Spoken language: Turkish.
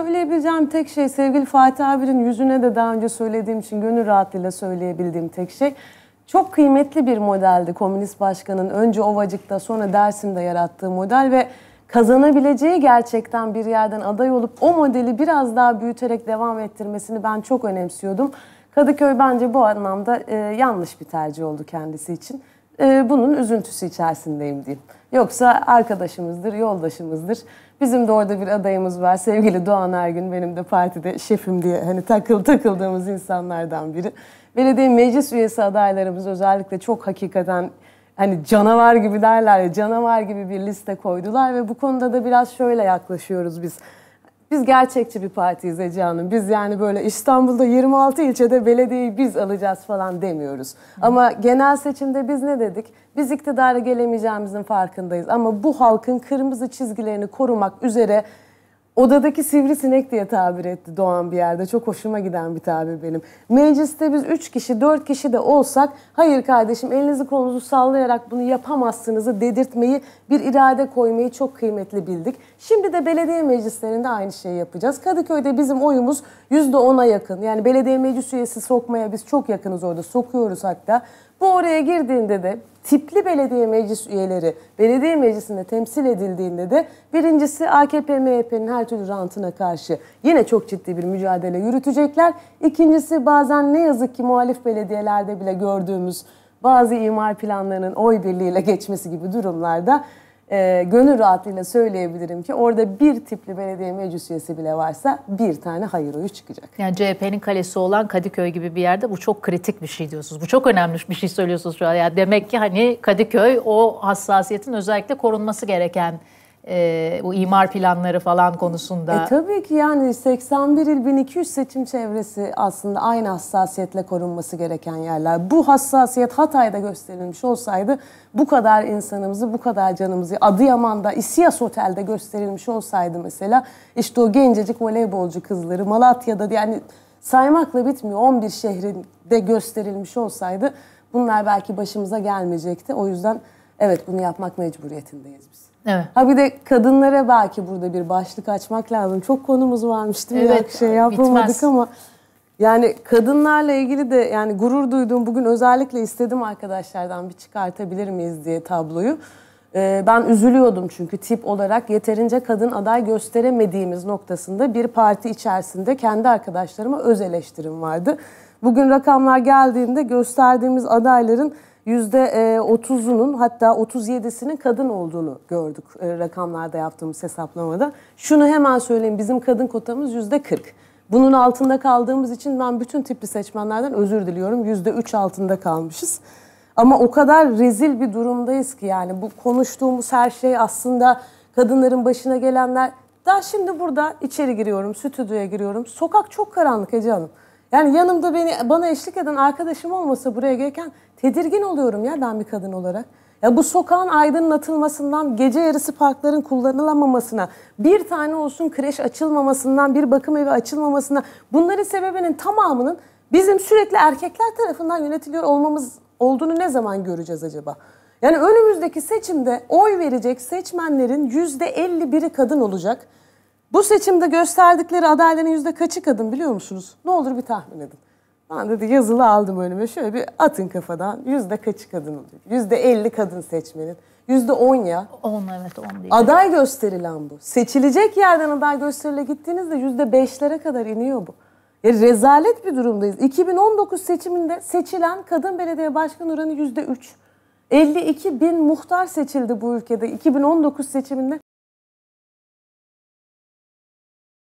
söyleyebileceğim tek şey sevgili Fatih abinin yüzüne de daha önce söylediğim için gönül rahatlığıyla söyleyebildiğim tek şey. Çok kıymetli bir modeldi komünist başkanın önce Ovacık'ta sonra Dersim'de yarattığı model ve kazanabileceği gerçekten bir yerden aday olup o modeli biraz daha büyüterek devam ettirmesini ben çok önemsiyordum. Kadıköy bence bu anlamda e, yanlış bir tercih oldu kendisi için. Ee, bunun üzüntüsü içerisindeyim diyeyim. Yoksa arkadaşımızdır, yoldaşımızdır. Bizim de orada bir adayımız var. Sevgili Doğan Ergün benim de partide şefim diye hani takıl takıldığımız insanlardan biri. Belediye meclis üyesi adaylarımız özellikle çok hakikaten hani canavar gibi derler ya canavar gibi bir liste koydular ve bu konuda da biraz şöyle yaklaşıyoruz biz. Biz gerçekçi bir partiyiz Ece Hanım. Biz yani böyle İstanbul'da 26 ilçede belediyeyi biz alacağız falan demiyoruz. Hı. Ama genel seçimde biz ne dedik? Biz iktidara gelemeyeceğimizin farkındayız. Ama bu halkın kırmızı çizgilerini korumak üzere odadaki sivrisinek diye tabir etti Doğan bir yerde. Çok hoşuma giden bir tabir benim. Mecliste biz üç kişi, dört kişi de olsak hayır kardeşim elinizi kolunuzu sallayarak bunu yapamazsınızı dedirtmeyi, bir irade koymayı çok kıymetli bildik. Şimdi de belediye meclislerinde aynı şeyi yapacağız. Kadıköy'de bizim oyumuz yüzde ona yakın. Yani belediye meclis üyesi sokmaya biz çok yakınız orada. Sokuyoruz hatta. Bu oraya girdiğinde de tipli belediye meclis üyeleri belediye meclisinde temsil edildiğinde de birincisi AKP MHP'nin her türlü rantına karşı yine çok ciddi bir mücadele yürütecekler. İkincisi bazen ne yazık ki muhalif belediyelerde bile gördüğümüz bazı imar planlarının oy birliğiyle geçmesi gibi durumlarda e, gönül rahatlığıyla söyleyebilirim ki orada bir tipli belediye meclis üyesi bile varsa bir tane hayır oyu çıkacak. Yani CHP'nin kalesi olan Kadıköy gibi bir yerde bu çok kritik bir şey diyorsunuz. Bu çok önemli bir şey söylüyorsunuz şu an. Yani demek ki hani Kadıköy o hassasiyetin özellikle korunması gereken e, bu imar planları falan konusunda. E, tabii ki yani 81 il 1200 seçim çevresi aslında aynı hassasiyetle korunması gereken yerler. Bu hassasiyet Hatay'da gösterilmiş olsaydı bu kadar insanımızı, bu kadar canımızı Adıyaman'da İsyas Otel'de gösterilmiş olsaydı mesela işte o gencecik voleybolcu kızları Malatya'da yani saymakla bitmiyor 11 şehrinde gösterilmiş olsaydı bunlar belki başımıza gelmeyecekti. O yüzden evet bunu yapmak mecburiyetindeyiz biz. Evet. Ha bir de kadınlara belki burada bir başlık açmak lazım. Çok konumuz varmış değil mi? Evet. Ya, şey yapamadık bitmez. ama yani kadınlarla ilgili de yani gurur duyduğum bugün özellikle istedim arkadaşlardan bir çıkartabilir miyiz diye tabloyu. Ee, ben üzülüyordum çünkü tip olarak yeterince kadın aday gösteremediğimiz noktasında bir parti içerisinde kendi arkadaşlarıma öz eleştirim vardı. Bugün rakamlar geldiğinde gösterdiğimiz adayların %30'unun e, hatta 37'sinin kadın olduğunu gördük e, rakamlarda yaptığımız hesaplamada. Şunu hemen söyleyeyim bizim kadın kotamız %40. Bunun altında kaldığımız için ben bütün tipli seçmenlerden özür diliyorum. %3 altında kalmışız. Ama o kadar rezil bir durumdayız ki yani bu konuştuğumuz her şey aslında kadınların başına gelenler. Daha şimdi burada içeri giriyorum, stüdyoya giriyorum. Sokak çok karanlık Ece Hanım. Yani yanımda beni bana eşlik eden arkadaşım olmasa buraya gelirken tedirgin oluyorum ya ben bir kadın olarak. Ya bu sokağın aydınlatılmasından, gece yarısı parkların kullanılamamasına, bir tane olsun kreş açılmamasından, bir bakım evi açılmamasına bunların sebebinin tamamının bizim sürekli erkekler tarafından yönetiliyor olmamız olduğunu ne zaman göreceğiz acaba? Yani önümüzdeki seçimde oy verecek seçmenlerin yüzde 51'i kadın olacak. Bu seçimde gösterdikleri adayların yüzde kaçı kadın biliyor musunuz? Ne olur bir tahmin edin. Ben dedi yazılı aldım önüme şöyle bir atın kafadan yüzde kaçı kadın olacak? Yüzde 50 kadın seçmenin. Yüzde 10 ya. 10 evet 10 değil. Aday gösterilen bu. Seçilecek yerden aday gösterile gittiğinizde yüzde 5'lere kadar iniyor bu. Ya e, rezalet bir durumdayız. 2019 seçiminde seçilen kadın belediye başkan oranı %3. 52 bin muhtar seçildi bu ülkede 2019 seçiminde.